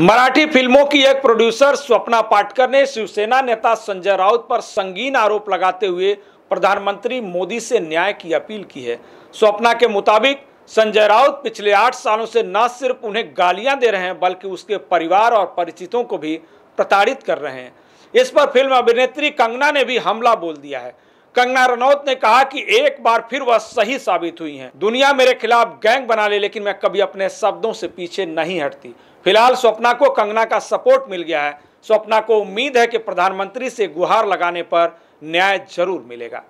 मराठी फिल्मों की एक प्रोड्यूसर स्वप्ना पाटकर ने शिवसेना नेता संजय राउत पर संगीन आरोप लगाते हुए प्रधानमंत्री मोदी से न्याय की अपील की है स्वप्ना के मुताबिक संजय राउत पिछले आठ सालों से न सिर्फ उन्हें गालियां दे रहे हैं बल्कि उसके परिवार और परिचितों को भी प्रताड़ित कर रहे हैं इस पर फिल्म अभिनेत्री कंगना ने भी हमला बोल दिया है कंगना रनौत ने कहा कि एक बार फिर वह सही साबित हुई हैं दुनिया मेरे खिलाफ गैंग बना ले लेकिन मैं कभी अपने शब्दों से पीछे नहीं हटती फिलहाल स्वप्ना को कंगना का सपोर्ट मिल गया है स्वप्ना को उम्मीद है कि प्रधानमंत्री से गुहार लगाने पर न्याय जरूर मिलेगा